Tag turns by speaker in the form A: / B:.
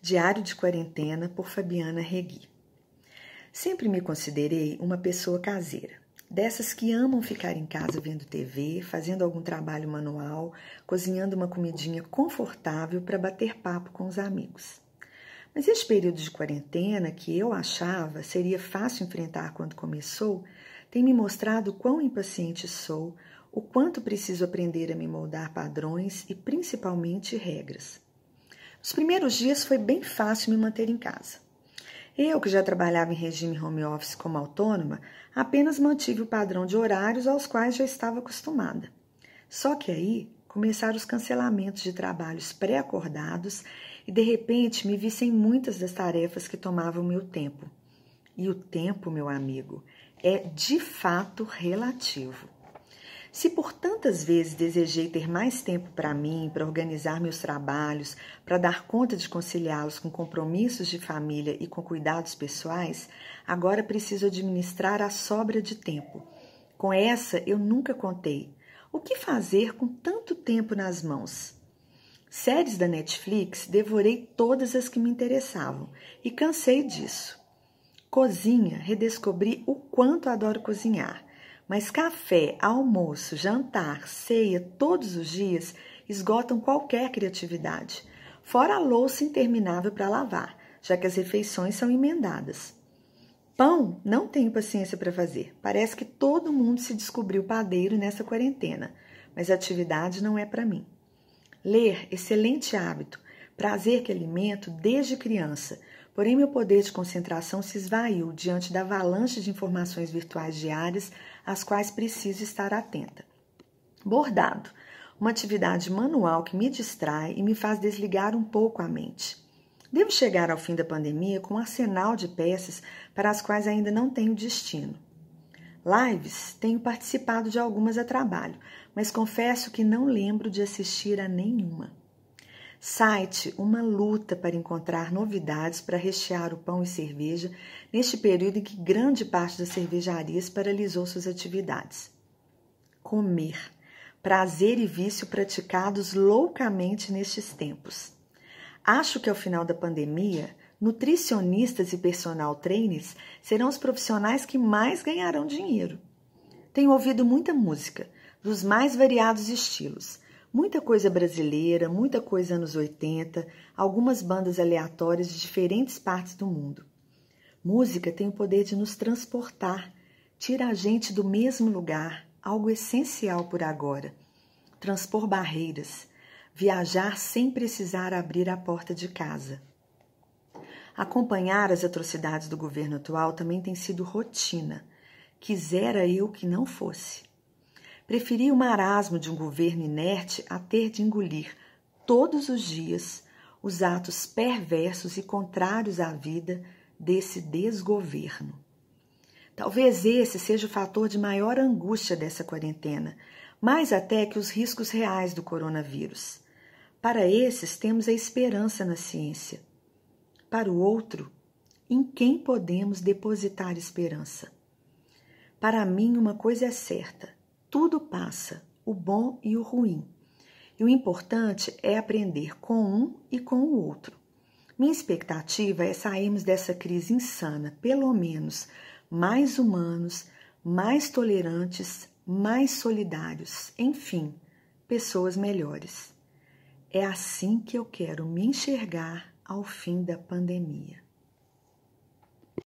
A: Diário de Quarentena por Fabiana Regui. Sempre me considerei uma pessoa caseira, dessas que amam ficar em casa vendo TV, fazendo algum trabalho manual, cozinhando uma comidinha confortável para bater papo com os amigos. Mas esse período de quarentena, que eu achava seria fácil enfrentar quando começou, tem me mostrado quão impaciente sou, o quanto preciso aprender a me moldar padrões e principalmente regras. Os primeiros dias foi bem fácil me manter em casa. Eu, que já trabalhava em regime home office como autônoma, apenas mantive o padrão de horários aos quais já estava acostumada. Só que aí começaram os cancelamentos de trabalhos pré-acordados e de repente me vi sem muitas das tarefas que tomavam meu tempo. E o tempo, meu amigo, é de fato relativo. Se por tantas vezes desejei ter mais tempo para mim, para organizar meus trabalhos, para dar conta de conciliá-los com compromissos de família e com cuidados pessoais, agora preciso administrar a sobra de tempo. Com essa eu nunca contei. O que fazer com tanto tempo nas mãos? Séries da Netflix devorei todas as que me interessavam e cansei disso. Cozinha, redescobri o quanto adoro cozinhar. Mas café, almoço, jantar, ceia todos os dias esgotam qualquer criatividade, fora a louça interminável para lavar, já que as refeições são emendadas. Pão não tenho paciência para fazer. Parece que todo mundo se descobriu padeiro nessa quarentena, mas a atividade não é para mim. Ler, excelente hábito, prazer que alimento desde criança Porém, meu poder de concentração se esvaiu diante da avalanche de informações virtuais diárias às quais preciso estar atenta. Bordado, uma atividade manual que me distrai e me faz desligar um pouco a mente. Devo chegar ao fim da pandemia com um arsenal de peças para as quais ainda não tenho destino. Lives, tenho participado de algumas a trabalho, mas confesso que não lembro de assistir a nenhuma. Site uma luta para encontrar novidades para rechear o pão e cerveja neste período em que grande parte das cervejarias paralisou suas atividades. Comer. Prazer e vício praticados loucamente nestes tempos. Acho que ao final da pandemia, nutricionistas e personal trainers serão os profissionais que mais ganharão dinheiro. Tenho ouvido muita música, dos mais variados estilos Muita coisa brasileira, muita coisa anos 80, algumas bandas aleatórias de diferentes partes do mundo. Música tem o poder de nos transportar, tira a gente do mesmo lugar, algo essencial por agora. Transpor barreiras, viajar sem precisar abrir a porta de casa. Acompanhar as atrocidades do governo atual também tem sido rotina. Quisera eu que não fosse preferia o marasmo de um governo inerte a ter de engolir todos os dias os atos perversos e contrários à vida desse desgoverno. Talvez esse seja o fator de maior angústia dessa quarentena, mais até que os riscos reais do coronavírus. Para esses, temos a esperança na ciência. Para o outro, em quem podemos depositar esperança? Para mim, uma coisa é certa: tudo passa, o bom e o ruim. E o importante é aprender com um e com o outro. Minha expectativa é sairmos dessa crise insana, pelo menos mais humanos, mais tolerantes, mais solidários, enfim, pessoas melhores. É assim que eu quero me enxergar ao fim da pandemia.